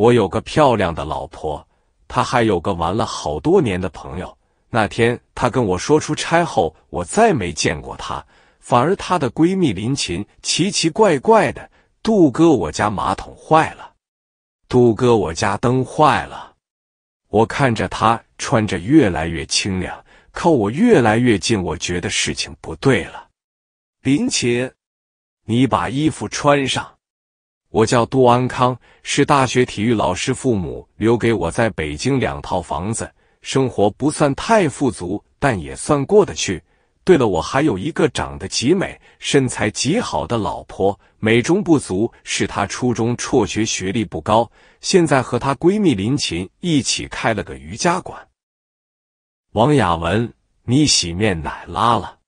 我有个漂亮的老婆，她还有个玩了好多年的朋友。那天她跟我说出差后，我再没见过她，反而她的闺蜜林琴奇奇怪怪的。杜哥，我家马桶坏了。杜哥，我家灯坏了。我看着她穿着越来越清凉，靠我越来越近，我觉得事情不对了。林琴，你把衣服穿上。我叫杜安康，是大学体育老师。父母留给我在北京两套房子，生活不算太富足，但也算过得去。对了，我还有一个长得极美、身材极好的老婆。美中不足是她初中辍学，学历不高。现在和她闺蜜林琴一起开了个瑜伽馆。王雅文，你洗面奶拉了？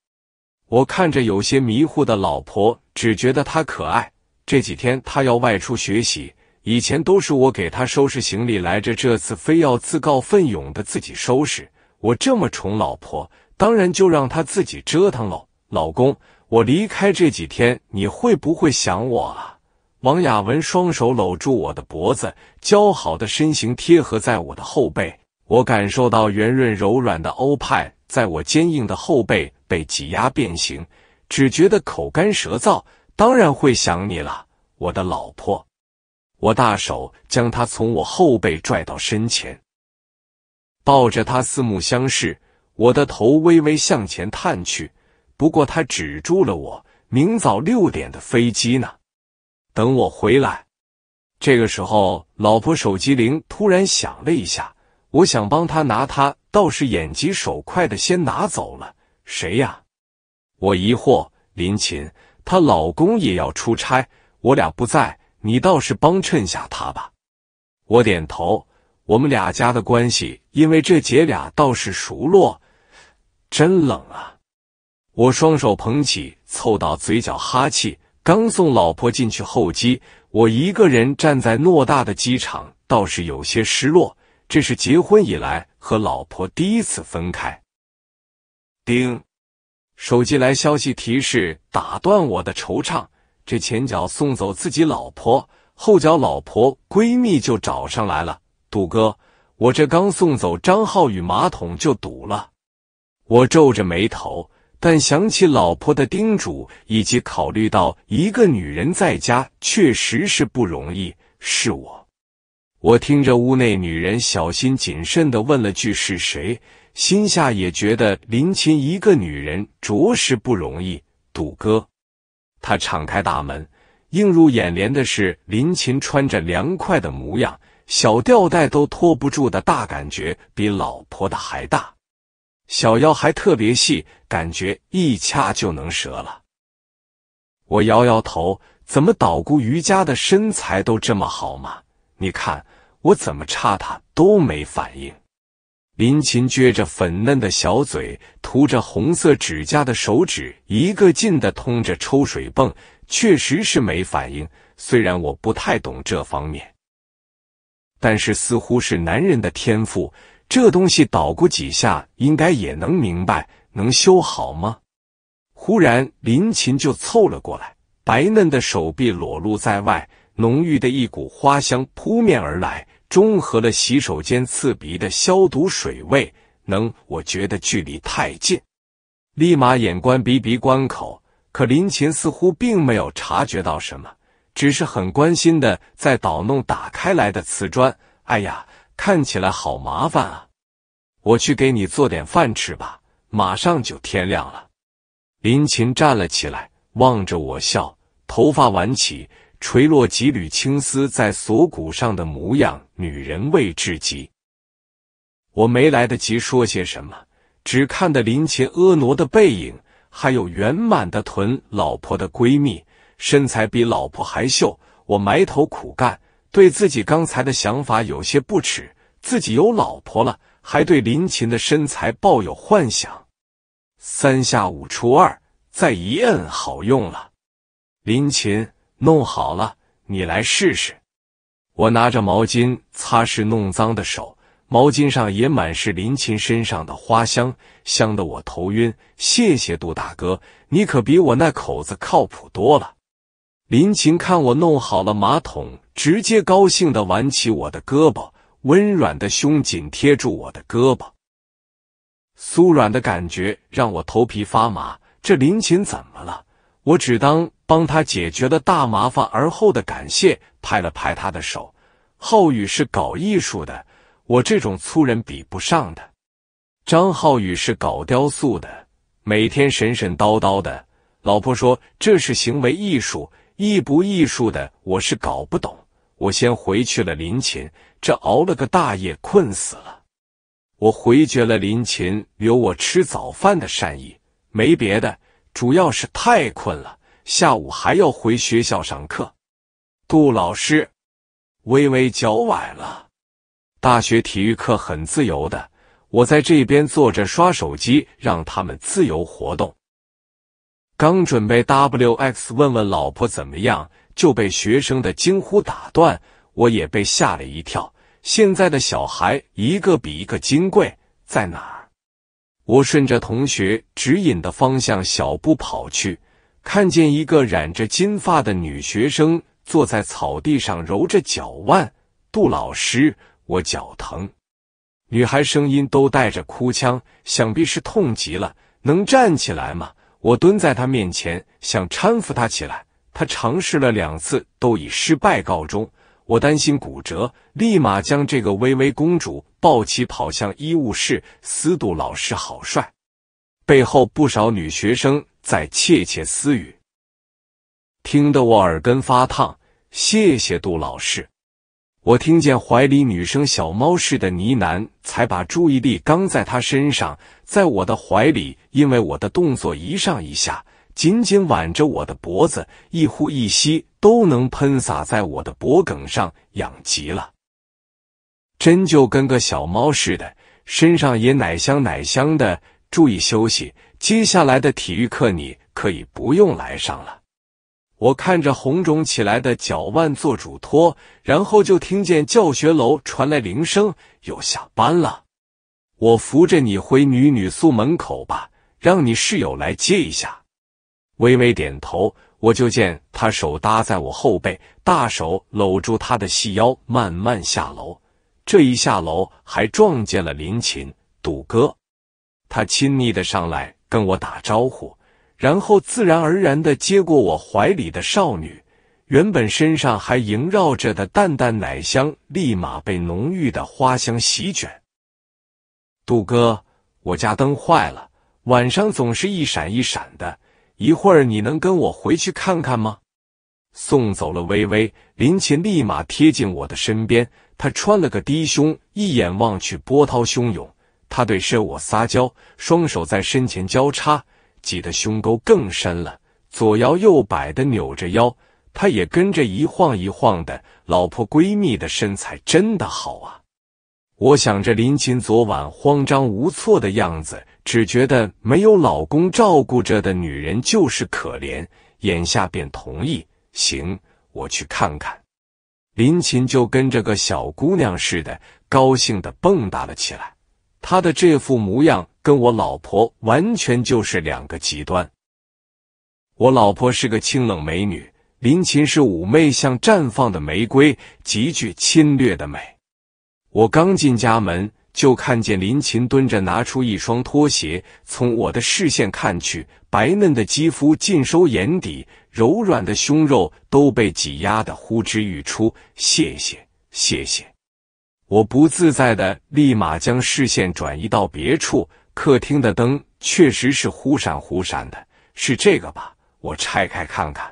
我看着有些迷糊的老婆，只觉得她可爱。这几天他要外出学习，以前都是我给他收拾行李来着，这次非要自告奋勇的自己收拾。我这么宠老婆，当然就让他自己折腾喽。老公，我离开这几天，你会不会想我啊？王雅文双手搂住我的脖子，姣好的身形贴合在我的后背，我感受到圆润柔软的欧派在我坚硬的后背被挤压变形，只觉得口干舌燥。当然会想你了，我的老婆。我大手将她从我后背拽到身前，抱着她四目相视。我的头微微向前探去，不过她止住了我。明早六点的飞机呢？等我回来。这个时候，老婆手机铃突然响了一下。我想帮她拿，她倒是眼疾手快的先拿走了。谁呀？我疑惑。林琴。她老公也要出差，我俩不在，你倒是帮衬下他吧。我点头，我们俩家的关系，因为这姐俩倒是熟络。真冷啊！我双手捧起，凑到嘴角哈气。刚送老婆进去候机，我一个人站在偌大的机场，倒是有些失落。这是结婚以来和老婆第一次分开。丁。手机来消息提示，打断我的惆怅。这前脚送走自己老婆，后脚老婆闺蜜就找上来了。杜哥，我这刚送走张浩宇，马桶就堵了。我皱着眉头，但想起老婆的叮嘱，以及考虑到一个女人在家确实是不容易，是我。我听着屋内女人小心谨慎的问了句：“是谁？”心下也觉得林琴一个女人着实不容易。赌哥，他敞开大门，映入眼帘的是林琴穿着凉快的模样，小吊带都托不住的大感觉，比老婆的还大，小腰还特别细，感觉一掐就能折了。我摇摇头，怎么捣鼓瑜伽的身材都这么好吗？你看我怎么差她都没反应。林琴撅着粉嫩的小嘴，涂着红色指甲的手指一个劲的通着抽水泵，确实是没反应。虽然我不太懂这方面，但是似乎是男人的天赋，这东西捣鼓几下应该也能明白，能修好吗？忽然，林琴就凑了过来，白嫩的手臂裸露在外，浓郁的一股花香扑面而来。中和了洗手间刺鼻的消毒水味，能？我觉得距离太近，立马眼关鼻鼻关口。可林琴似乎并没有察觉到什么，只是很关心的在捣弄打开来的瓷砖。哎呀，看起来好麻烦啊！我去给你做点饭吃吧，马上就天亮了。林琴站了起来，望着我笑，头发挽起。垂落几缕青丝在锁骨上的模样，女人味至极。我没来得及说些什么，只看得林琴婀娜的背影，还有圆满的臀。老婆的闺蜜，身材比老婆还秀。我埋头苦干，对自己刚才的想法有些不耻：自己有老婆了，还对林琴的身材抱有幻想。三下五除二，再一摁，好用了。林琴。弄好了，你来试试。我拿着毛巾擦拭弄脏的手，毛巾上也满是林琴身上的花香，香得我头晕。谢谢杜大哥，你可比我那口子靠谱多了。林琴看我弄好了马桶，直接高兴的挽起我的胳膊，温软的胸紧贴住我的胳膊，酥软的感觉让我头皮发麻。这林琴怎么了？我只当帮他解决了大麻烦，而后的感谢，拍了拍他的手。浩宇是搞艺术的，我这种粗人比不上的。张浩宇是搞雕塑的，每天神神叨叨的。老婆说这是行为艺术，艺不艺术的，我是搞不懂。我先回去了。林琴，这熬了个大夜，困死了。我回绝了林琴留我吃早饭的善意，没别的。主要是太困了，下午还要回学校上课。杜老师，微微脚崴了。大学体育课很自由的，我在这边坐着刷手机，让他们自由活动。刚准备 wx 问问老婆怎么样，就被学生的惊呼打断，我也被吓了一跳。现在的小孩一个比一个金贵，在哪儿？我顺着同学指引的方向小步跑去，看见一个染着金发的女学生坐在草地上揉着脚腕。杜老师，我脚疼。女孩声音都带着哭腔，想必是痛极了。能站起来吗？我蹲在她面前，想搀扶她起来。她尝试了两次，都以失败告终。我担心骨折，立马将这个微微公主抱起，跑向医务室。司杜老师好帅，背后不少女学生在窃窃私语，听得我耳根发烫。谢谢杜老师，我听见怀里女生小猫似的呢喃，才把注意力刚在她身上，在我的怀里，因为我的动作一上一下。紧紧挽着我的脖子，一呼一吸都能喷洒在我的脖梗上，痒极了。真就跟个小猫似的，身上也奶香奶香的。注意休息，接下来的体育课你可以不用来上了。我看着红肿起来的脚腕做嘱托，然后就听见教学楼传来铃声，又下班了。我扶着你回女女宿门口吧，让你室友来接一下。微微点头，我就见他手搭在我后背，大手搂住他的细腰，慢慢下楼。这一下楼，还撞见了林琴、杜哥。他亲昵的上来跟我打招呼，然后自然而然的接过我怀里的少女。原本身上还萦绕着的淡淡奶香，立马被浓郁的花香席卷。杜哥，我家灯坏了，晚上总是一闪一闪的。一会儿你能跟我回去看看吗？送走了微微，林琴立马贴近我的身边，她穿了个低胸，一眼望去波涛汹涌。她对身我撒娇，双手在身前交叉，挤得胸沟更深了，左摇右摆的扭着腰，她也跟着一晃一晃的。老婆闺蜜的身材真的好啊！我想着林琴昨晚慌张无措的样子。只觉得没有老公照顾着的女人就是可怜，眼下便同意。行，我去看看。林琴就跟这个小姑娘似的，高兴的蹦跶了起来。她的这副模样跟我老婆完全就是两个极端。我老婆是个清冷美女，林琴是妩媚，像绽放的玫瑰，极具侵略的美。我刚进家门。就看见林琴蹲着拿出一双拖鞋，从我的视线看去，白嫩的肌肤尽收眼底，柔软的胸肉都被挤压的呼之欲出。谢谢，谢谢！我不自在的，立马将视线转移到别处。客厅的灯确实是忽闪忽闪的，是这个吧？我拆开看看。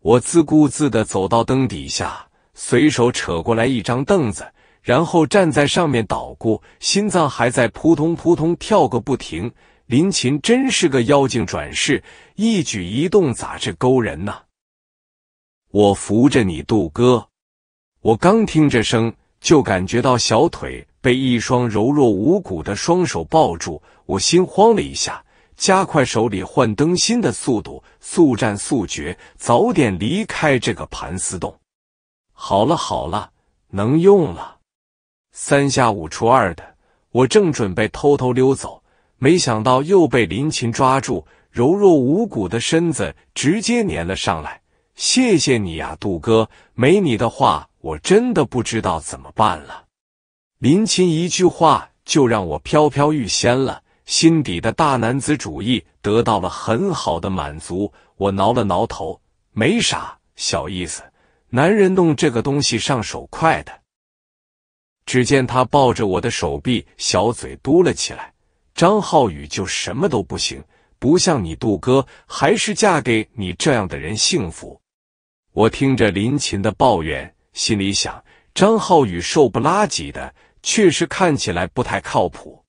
我自顾自的走到灯底下，随手扯过来一张凳子。然后站在上面捣鼓，心脏还在扑通扑通跳个不停。林琴真是个妖精转世，一举一动咋这勾人呢？我扶着你，杜哥。我刚听这声，就感觉到小腿被一双柔弱无骨的双手抱住，我心慌了一下，加快手里换灯芯的速度，速战速决，早点离开这个盘丝洞。好了好了，能用了。三下五除二的，我正准备偷偷溜走，没想到又被林琴抓住，柔弱无骨的身子直接粘了上来。谢谢你呀，杜哥，没你的话，我真的不知道怎么办了。林琴一句话就让我飘飘欲仙了，心底的大男子主义得到了很好的满足。我挠了挠头，没啥，小意思，男人弄这个东西上手快的。只见他抱着我的手臂，小嘴嘟了起来。张浩宇就什么都不行，不像你杜哥，还是嫁给你这样的人幸福。我听着林琴的抱怨，心里想：张浩宇瘦不拉几的，确实看起来不太靠谱。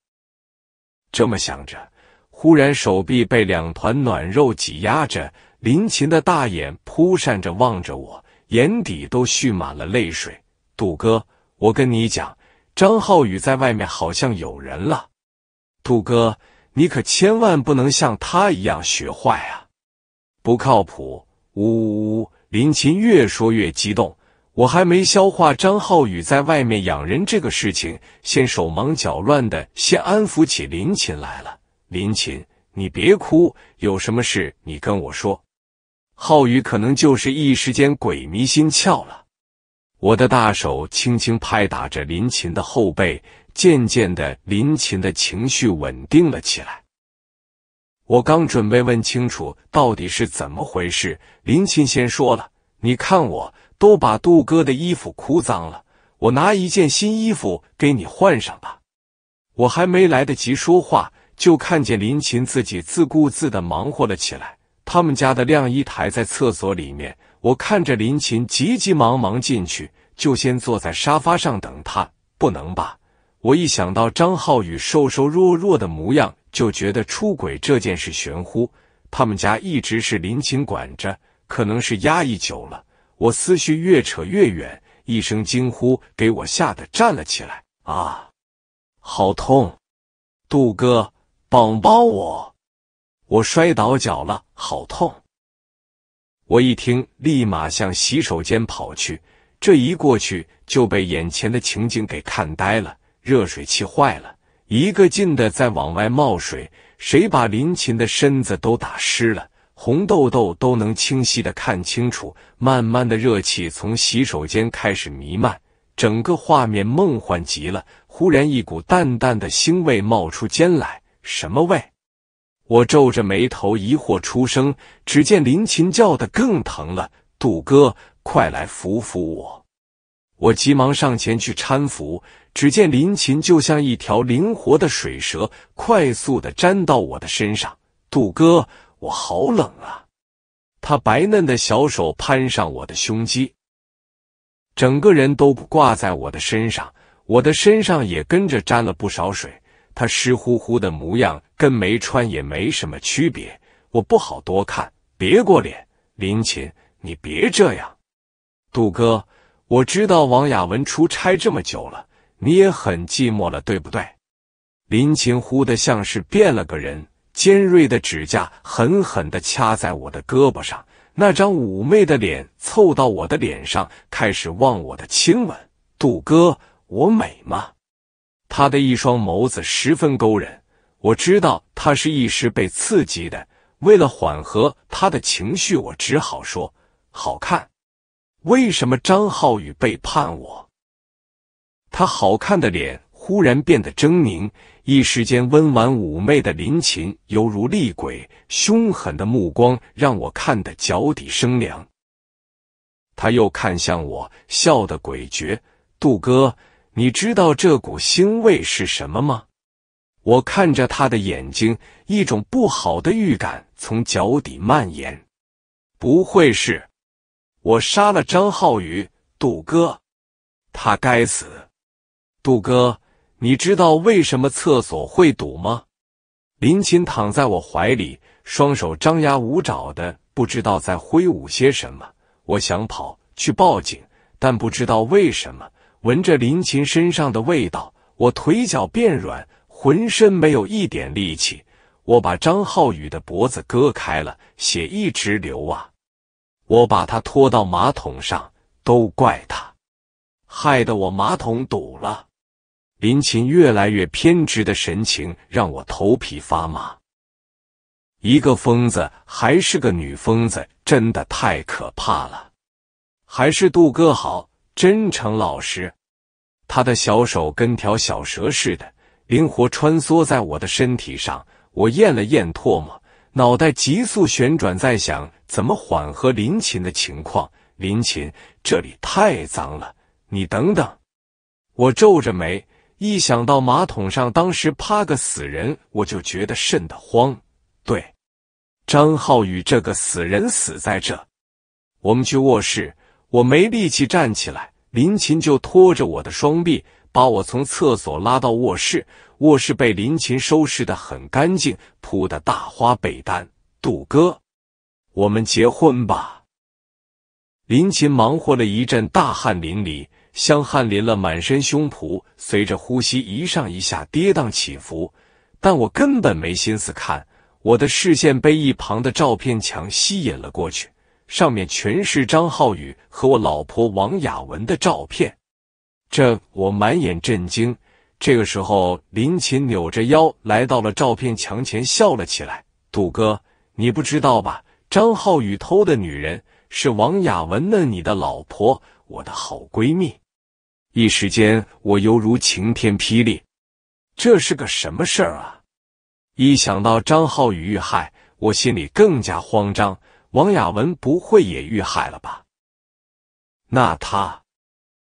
这么想着，忽然手臂被两团暖肉挤压着，林琴的大眼扑扇着望着我，眼底都蓄满了泪水。杜哥。我跟你讲，张浩宇在外面好像有人了，杜哥，你可千万不能像他一样学坏啊！不靠谱！呜呜呜！林琴越说越激动，我还没消化张浩宇在外面养人这个事情，先手忙脚乱的先安抚起林琴来了。林琴，你别哭，有什么事你跟我说。浩宇可能就是一时间鬼迷心窍了。我的大手轻轻拍打着林琴的后背，渐渐的，林琴的情绪稳定了起来。我刚准备问清楚到底是怎么回事，林琴先说了：“你看，我都把杜哥的衣服哭脏了，我拿一件新衣服给你换上吧。”我还没来得及说话，就看见林琴自己自顾自的忙活了起来。他们家的晾衣台在厕所里面。我看着林琴急急忙忙进去，就先坐在沙发上等他。不能吧？我一想到张浩宇瘦瘦弱弱的模样，就觉得出轨这件事玄乎。他们家一直是林琴管着，可能是压抑久了。我思绪越扯越远，一声惊呼给我吓得站了起来。啊，好痛！杜哥，帮帮我！我摔倒脚了，好痛！我一听，立马向洗手间跑去。这一过去，就被眼前的情景给看呆了。热水器坏了，一个劲的在往外冒水，谁把林琴的身子都打湿了，红痘痘都能清晰的看清楚。慢慢的热气从洗手间开始弥漫，整个画面梦幻极了。忽然一股淡淡的腥味冒出间来，什么味？我皱着眉头，疑惑出声。只见林琴叫的更疼了，“杜哥，快来扶扶我！”我急忙上前去搀扶。只见林琴就像一条灵活的水蛇，快速的粘到我的身上。“杜哥，我好冷啊！”他白嫩的小手攀上我的胸肌，整个人都挂在我的身上，我的身上也跟着沾了不少水。他湿乎乎的模样跟没穿也没什么区别，我不好多看，别过脸。林琴，你别这样，杜哥，我知道王亚文出差这么久了，你也很寂寞了，对不对？林琴忽的像是变了个人，尖锐的指甲狠狠的掐在我的胳膊上，那张妩媚的脸凑到我的脸上，开始忘我的亲吻。杜哥，我美吗？他的一双眸子十分勾人，我知道他是一时被刺激的。为了缓和他的情绪，我只好说：“好看。”为什么张浩宇背叛我？他好看的脸忽然变得狰狞，一时间温婉妩媚的林琴犹如厉鬼，凶狠的目光让我看得脚底生凉。他又看向我，笑得诡谲，杜哥。你知道这股腥味是什么吗？我看着他的眼睛，一种不好的预感从脚底蔓延。不会是，我杀了张浩宇，杜哥，他该死。杜哥，你知道为什么厕所会堵吗？林琴躺在我怀里，双手张牙舞爪的，不知道在挥舞些什么。我想跑去报警，但不知道为什么。闻着林琴身上的味道，我腿脚变软，浑身没有一点力气。我把张浩宇的脖子割开了，血一直流啊！我把他拖到马桶上，都怪他，害得我马桶堵了。林琴越来越偏执的神情让我头皮发麻。一个疯子，还是个女疯子，真的太可怕了。还是杜哥好，真诚老实。他的小手跟条小蛇似的，灵活穿梭在我的身体上。我咽了咽唾沫，脑袋急速旋转，在想怎么缓和林琴的情况。林琴，这里太脏了，你等等。我皱着眉，一想到马桶上当时趴个死人，我就觉得瘆得慌。对，张浩宇这个死人死在这，我们去卧室。我没力气站起来。林琴就拖着我的双臂，把我从厕所拉到卧室。卧室被林琴收拾的很干净，铺的大花被单。杜哥，我们结婚吧。林琴忙活了一阵，大汗淋漓，香汗淋了满身，胸脯随着呼吸一上一下跌宕起伏。但我根本没心思看，我的视线被一旁的照片墙吸引了过去。上面全是张浩宇和我老婆王雅文的照片，这我满眼震惊。这个时候，林琴扭着腰来到了照片墙前，笑了起来：“杜哥，你不知道吧？张浩宇偷的女人是王雅文的，你的老婆，我的好闺蜜。”一时间，我犹如晴天霹雳，这是个什么事儿啊？一想到张浩宇遇害，我心里更加慌张。王亚文不会也遇害了吧？那他，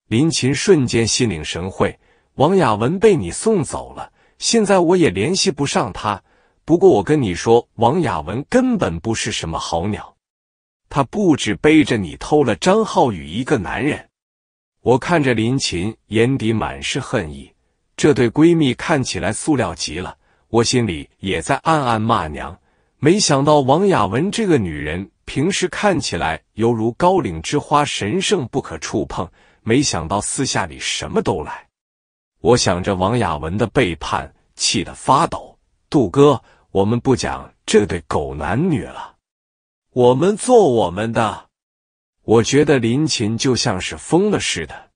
林琴瞬间心领神会。王亚文被你送走了，现在我也联系不上他。不过我跟你说，王亚文根本不是什么好鸟，他不止背着你偷了张浩宇一个男人。我看着林琴，眼底满是恨意。这对闺蜜看起来塑料极了，我心里也在暗暗骂娘。没想到王亚文这个女人。平时看起来犹如高岭之花，神圣不可触碰，没想到私下里什么都来。我想着王亚文的背叛，气得发抖。杜哥，我们不讲这对狗男女了，我们做我们的。我觉得林琴就像是疯了似的，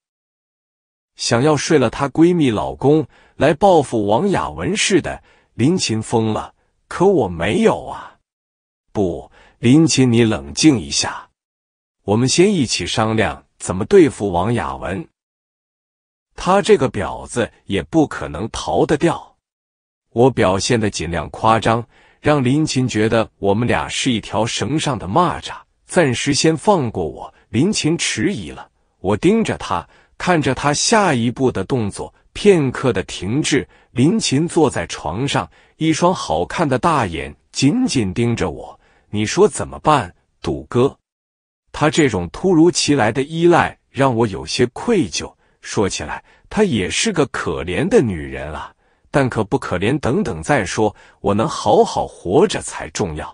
想要睡了她闺蜜老公来报复王亚文似的。林琴疯了，可我没有啊，不。林琴，你冷静一下，我们先一起商量怎么对付王亚文。他这个婊子也不可能逃得掉。我表现的尽量夸张，让林琴觉得我们俩是一条绳上的蚂蚱，暂时先放过我。林琴迟疑了，我盯着他，看着他下一步的动作，片刻的停滞。林琴坐在床上，一双好看的大眼紧紧盯着我。你说怎么办，赌哥？他这种突如其来的依赖让我有些愧疚。说起来，她也是个可怜的女人啊，但可不可怜等等再说。我能好好活着才重要。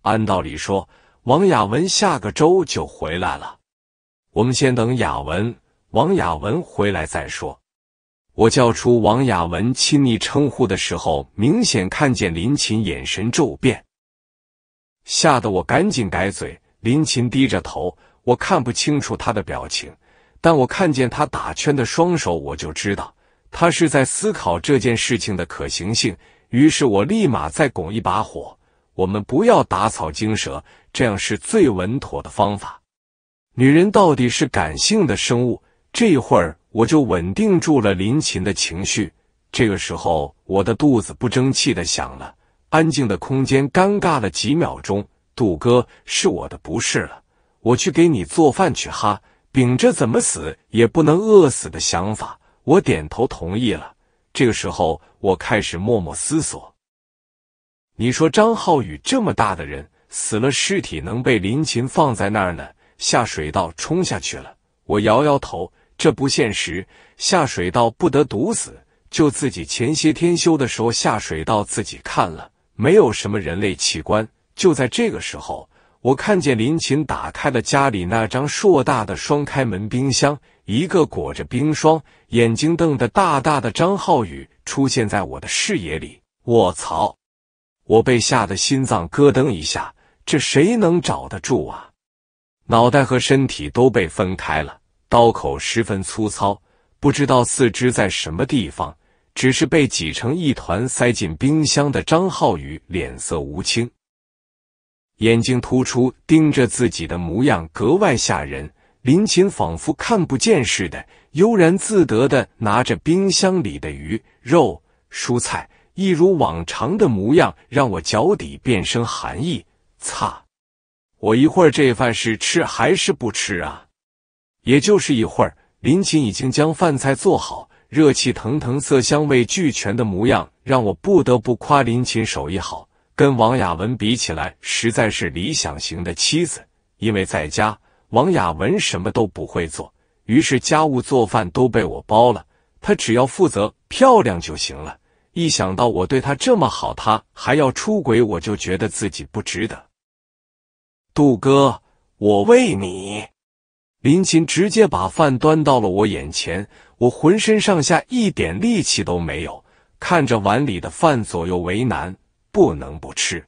按道理说，王雅文下个周就回来了，我们先等雅文。王雅文回来再说。我叫出王雅文亲昵称呼的时候，明显看见林琴眼神骤变。吓得我赶紧改嘴。林琴低着头，我看不清楚她的表情，但我看见她打圈的双手，我就知道她是在思考这件事情的可行性。于是我立马再拱一把火，我们不要打草惊蛇，这样是最稳妥的方法。女人到底是感性的生物，这会儿我就稳定住了林琴的情绪。这个时候，我的肚子不争气的响了。安静的空间，尴尬了几秒钟。杜哥，是我的不是了，我去给你做饭去哈。秉着怎么死也不能饿死的想法，我点头同意了。这个时候，我开始默默思索：你说张浩宇这么大的人死了，尸体能被林琴放在那儿呢？下水道冲下去了。我摇摇头，这不现实。下水道不得堵死，就自己前些天修的时候，下水道自己看了。没有什么人类器官。就在这个时候，我看见林琴打开了家里那张硕大的双开门冰箱，一个裹着冰霜、眼睛瞪得大大的张浩宇出现在我的视野里。卧槽！我被吓得心脏咯噔一下，这谁能找得住啊？脑袋和身体都被分开了，刀口十分粗糙，不知道四肢在什么地方。只是被挤成一团塞进冰箱的张浩宇脸色无青，眼睛突出，盯着自己的模样格外吓人。林琴仿佛看不见似的，悠然自得的拿着冰箱里的鱼肉蔬菜，一如往常的模样，让我脚底变生寒意。擦，我一会儿这饭是吃还是不吃啊？也就是一会儿，林琴已经将饭菜做好。热气腾腾、色香味俱全的模样，让我不得不夸林琴手艺好。跟王雅文比起来，实在是理想型的妻子。因为在家，王雅文什么都不会做，于是家务做饭都被我包了。她只要负责漂亮就行了。一想到我对她这么好，她还要出轨，我就觉得自己不值得。杜哥，我喂你。林琴直接把饭端到了我眼前。我浑身上下一点力气都没有，看着碗里的饭，左右为难，不能不吃。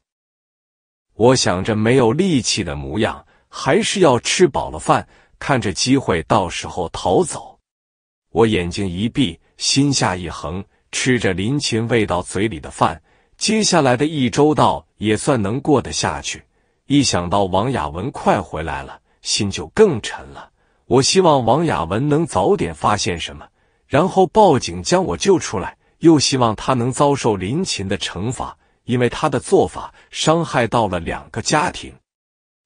我想着没有力气的模样，还是要吃饱了饭，看着机会，到时候逃走。我眼睛一闭，心下一横，吃着林琴喂到嘴里的饭，接下来的一周到也算能过得下去。一想到王雅文快回来了，心就更沉了。我希望王亚文能早点发现什么，然后报警将我救出来。又希望他能遭受林琴的惩罚，因为他的做法伤害到了两个家庭。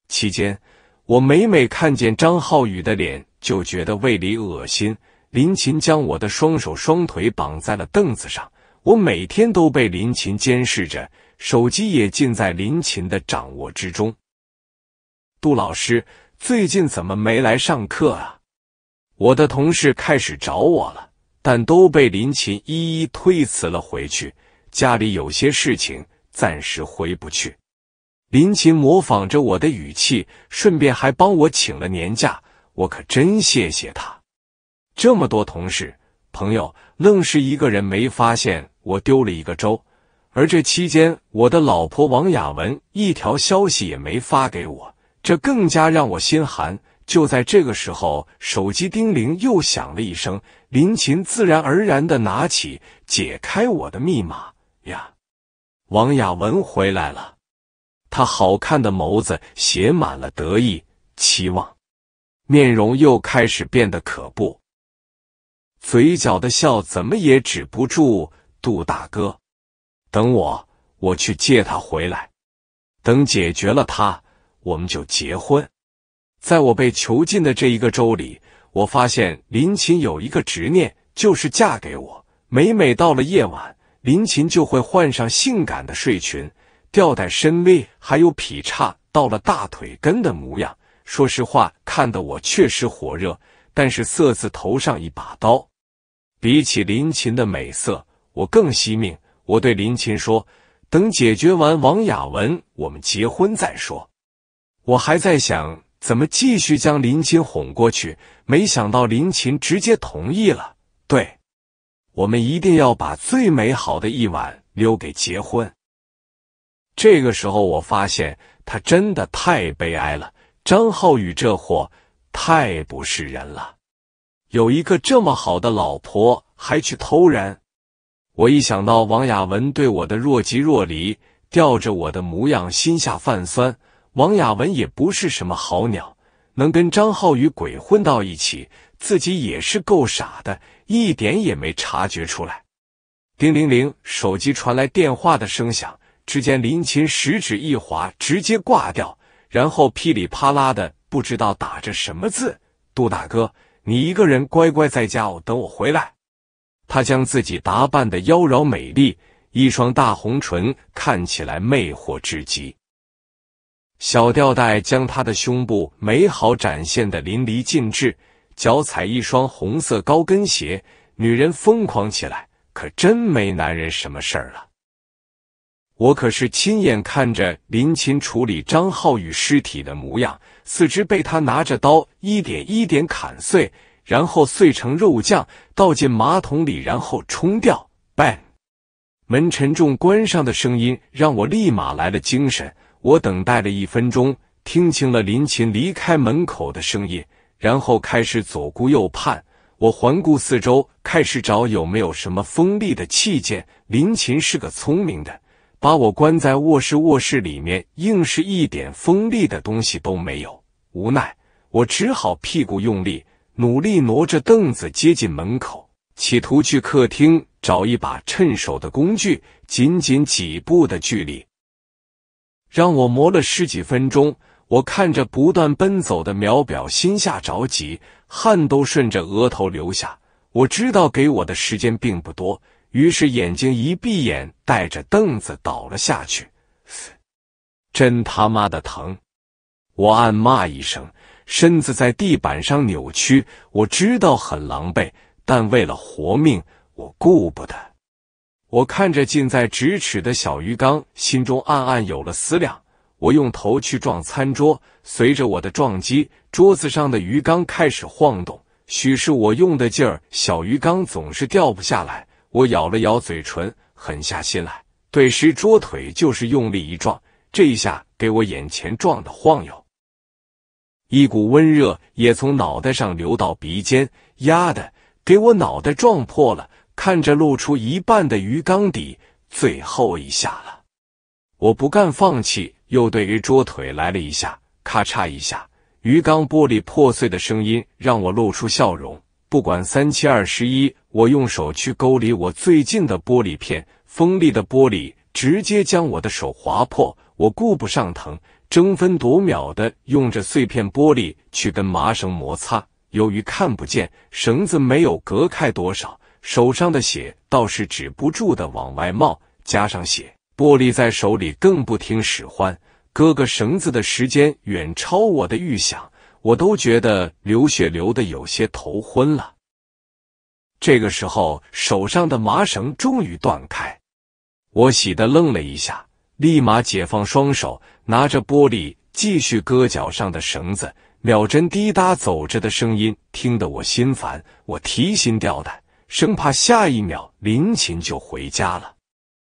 期间，我每每看见张浩宇的脸，就觉得胃里恶心。林琴将我的双手双腿绑在了凳子上，我每天都被林琴监视着，手机也尽在林琴的掌握之中。杜老师。最近怎么没来上课啊？我的同事开始找我了，但都被林琴一一推辞了回去。家里有些事情，暂时回不去。林琴模仿着我的语气，顺便还帮我请了年假，我可真谢谢他。这么多同事朋友，愣是一个人没发现我丢了一个周。而这期间，我的老婆王雅文一条消息也没发给我。这更加让我心寒。就在这个时候，手机叮铃又响了一声，林琴自然而然的拿起，解开我的密码呀。王亚文回来了，他好看的眸子写满了得意、期望，面容又开始变得可怖，嘴角的笑怎么也止不住。杜大哥，等我，我去接他回来，等解决了他。我们就结婚。在我被囚禁的这一个周里，我发现林琴有一个执念，就是嫁给我。每每到了夜晚，林琴就会换上性感的睡裙、吊带、深 V，还有劈叉到了大腿根的模样。说实话，看得我确实火热，但是色字头上一把刀。比起林琴的美色，我更惜命。我对林琴说：“等解决完王雅文，我们结婚再说。”我还在想怎么继续将林琴哄过去，没想到林琴直接同意了。对，我们一定要把最美好的一晚留给结婚。这个时候，我发现他真的太悲哀了。张浩宇这货太不是人了，有一个这么好的老婆还去偷人。我一想到王亚文对我的若即若离，吊着我的模样，心下泛酸。王亚文也不是什么好鸟，能跟张浩宇鬼混到一起，自己也是够傻的，一点也没察觉出来。叮铃铃，手机传来电话的声响，只见林琴食指一划，直接挂掉，然后噼里啪啦的不知道打着什么字：“杜大哥，你一个人乖乖在家哦，等我回来。”她将自己打扮的妖娆美丽，一双大红唇看起来魅惑至极。小吊带将她的胸部美好展现的淋漓尽致，脚踩一双红色高跟鞋，女人疯狂起来，可真没男人什么事儿了。我可是亲眼看着林琴处理张浩宇尸体的模样，四肢被他拿着刀一点一点砍碎，然后碎成肉酱倒进马桶里，然后冲掉。砰，门沉重关上的声音让我立马来了精神。我等待了一分钟，听清了林琴离开门口的声音，然后开始左顾右盼。我环顾四周，开始找有没有什么锋利的器件。林琴是个聪明的，把我关在卧室，卧室里面硬是一点锋利的东西都没有。无奈，我只好屁股用力，努力挪着凳子接近门口，企图去客厅找一把趁手的工具。仅仅几步的距离。让我磨了十几分钟，我看着不断奔走的秒表，心下着急，汗都顺着额头流下。我知道给我的时间并不多，于是眼睛一闭眼，带着凳子倒了下去。真他妈的疼！我暗骂一声，身子在地板上扭曲。我知道很狼狈，但为了活命，我顾不得。我看着近在咫尺的小鱼缸，心中暗暗有了思量。我用头去撞餐桌，随着我的撞击，桌子上的鱼缸开始晃动。许是我用的劲儿，小鱼缸总是掉不下来。我咬了咬嘴唇，狠下心来，对时桌腿就是用力一撞。这一下给我眼前撞的晃悠，一股温热也从脑袋上流到鼻尖。丫的，给我脑袋撞破了！看着露出一半的鱼缸底，最后一下了，我不干，放弃，又对鱼桌腿来了一下，咔嚓一下，鱼缸玻璃破碎的声音让我露出笑容。不管三七二十一，我用手去勾离我最近的玻璃片，锋利的玻璃直接将我的手划破。我顾不上疼，争分夺秒的用着碎片玻璃去跟麻绳摩擦。由于看不见，绳子没有隔开多少。手上的血倒是止不住的往外冒，加上血玻璃在手里更不听使唤，割个绳子的时间远超我的预想，我都觉得流血流的有些头昏了。这个时候，手上的麻绳终于断开，我喜的愣了一下，立马解放双手，拿着玻璃继续割脚上的绳子。秒针滴答走着的声音听得我心烦，我提心吊胆。生怕下一秒林琴就回家了，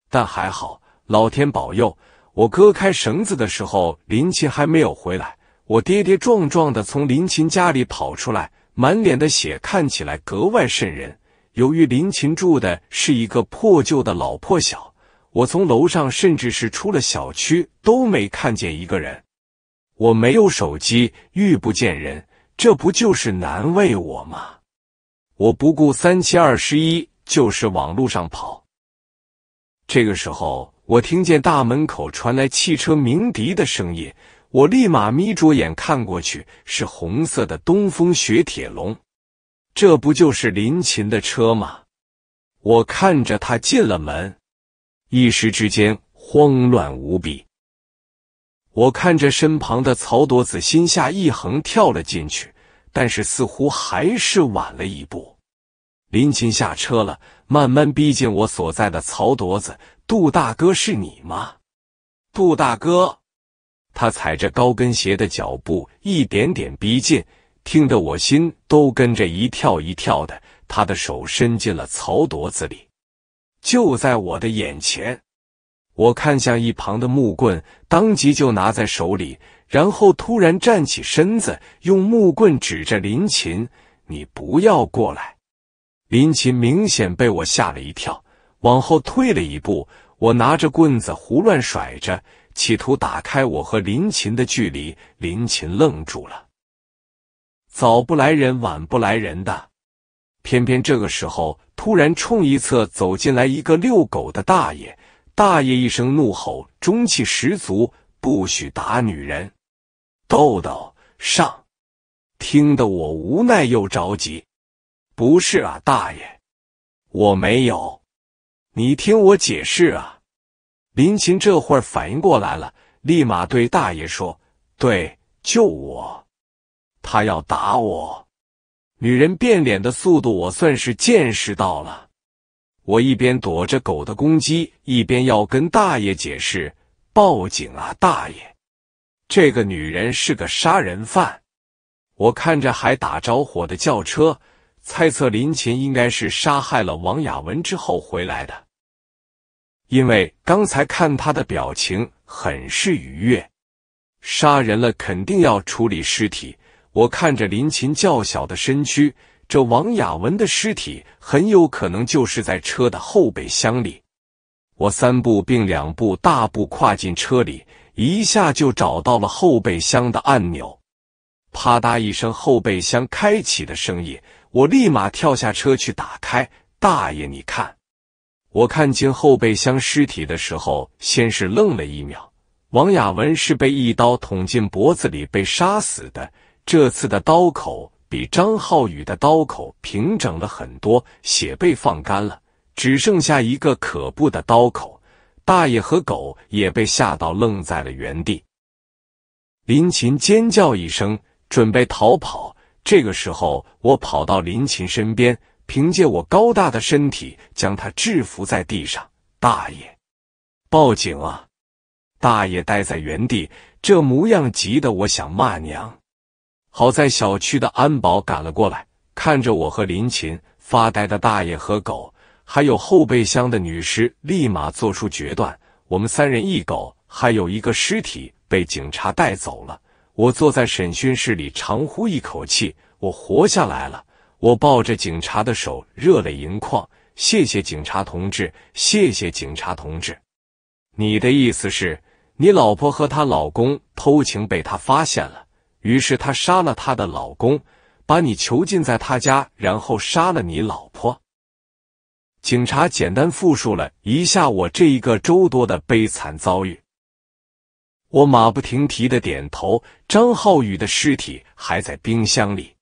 但还好老天保佑，我割开绳子的时候林琴还没有回来。我跌跌撞撞的从林琴家里跑出来，满脸的血看起来格外瘆人。由于林琴住的是一个破旧的老破小，我从楼上甚至是出了小区都没看见一个人。我没有手机，遇不见人，这不就是难为我吗？我不顾三七二十一，就是往路上跑。这个时候，我听见大门口传来汽车鸣笛的声音，我立马眯着眼看过去，是红色的东风雪铁龙，这不就是林琴的车吗？我看着他进了门，一时之间慌乱无比。我看着身旁的曹朵子，心下一横，跳了进去。但是似乎还是晚了一步，林琴下车了，慢慢逼近我所在的曹垛子。杜大哥是你吗？杜大哥，他踩着高跟鞋的脚步一点点逼近，听得我心都跟着一跳一跳的。他的手伸进了曹垛子里，就在我的眼前。我看向一旁的木棍，当即就拿在手里。然后突然站起身子，用木棍指着林琴：“你不要过来！”林琴明显被我吓了一跳，往后退了一步。我拿着棍子胡乱甩着，企图打开我和林琴的距离。林琴愣住了。早不来人，晚不来人的，偏偏这个时候，突然冲一侧走进来一个遛狗的大爷。大爷一声怒吼，中气十足：“不许打女人！”豆豆上，听得我无奈又着急。不是啊，大爷，我没有。你听我解释啊！林琴这会儿反应过来了，立马对大爷说：“对，救我，他要打我。女人变脸的速度，我算是见识到了。”我一边躲着狗的攻击，一边要跟大爷解释：“报警啊，大爷！”这个女人是个杀人犯，我看着还打着火的轿车，猜测林琴应该是杀害了王雅文之后回来的，因为刚才看她的表情很是愉悦。杀人了肯定要处理尸体，我看着林琴较小的身躯，这王雅文的尸体很有可能就是在车的后备箱里。我三步并两步，大步跨进车里。一下就找到了后备箱的按钮，啪嗒一声，后备箱开启的声音。我立马跳下车去打开。大爷，你看，我看清后备箱尸体的时候，先是愣了一秒。王亚文是被一刀捅进脖子里被杀死的。这次的刀口比张浩宇的刀口平整了很多，血被放干了，只剩下一个可怖的刀口。大爷和狗也被吓到，愣在了原地。林琴尖叫一声，准备逃跑。这个时候，我跑到林琴身边，凭借我高大的身体将他制服在地上。大爷，报警啊！大爷呆在原地，这模样急得我想骂娘。好在小区的安保赶了过来，看着我和林琴发呆的大爷和狗。还有后备箱的女尸，立马做出决断。我们三人一狗，还有一个尸体被警察带走了。我坐在审讯室里，长呼一口气，我活下来了。我抱着警察的手，热泪盈眶。谢谢警察同志，谢谢警察同志。你的意思是，你老婆和她老公偷情被她发现了，于是她杀了他的老公，把你囚禁在她家，然后杀了你老婆。警察简单复述了一下我这一个周多的悲惨遭遇，我马不停蹄的点头。张浩宇的尸体还在冰箱里，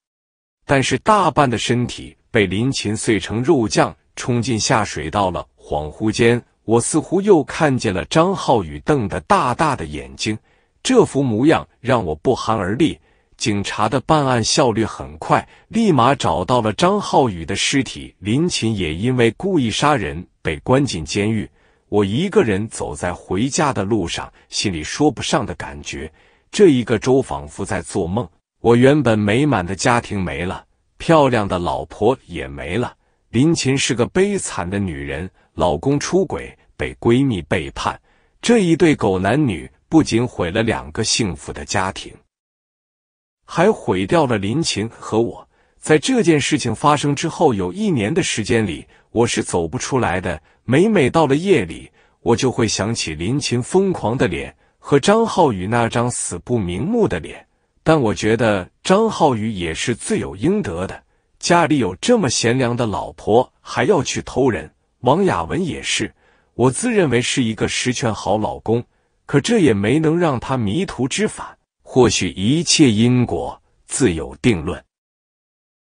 但是大半的身体被林琴碎成肉酱，冲进下水道了。恍惚间，我似乎又看见了张浩宇瞪得大大的眼睛，这副模样让我不寒而栗。警察的办案效率很快，立马找到了张浩宇的尸体。林琴也因为故意杀人被关进监狱。我一个人走在回家的路上，心里说不上的感觉。这一个周仿佛在做梦。我原本美满的家庭没了，漂亮的老婆也没了。林琴是个悲惨的女人，老公出轨，被闺蜜背叛。这一对狗男女不仅毁了两个幸福的家庭。还毁掉了林琴和我。在这件事情发生之后，有一年的时间里，我是走不出来的。每每到了夜里，我就会想起林琴疯狂的脸和张浩宇那张死不瞑目的脸。但我觉得张浩宇也是罪有应得的。家里有这么贤良的老婆，还要去偷人。王亚文也是，我自认为是一个十全好老公，可这也没能让他迷途知返。或许一切因果自有定论。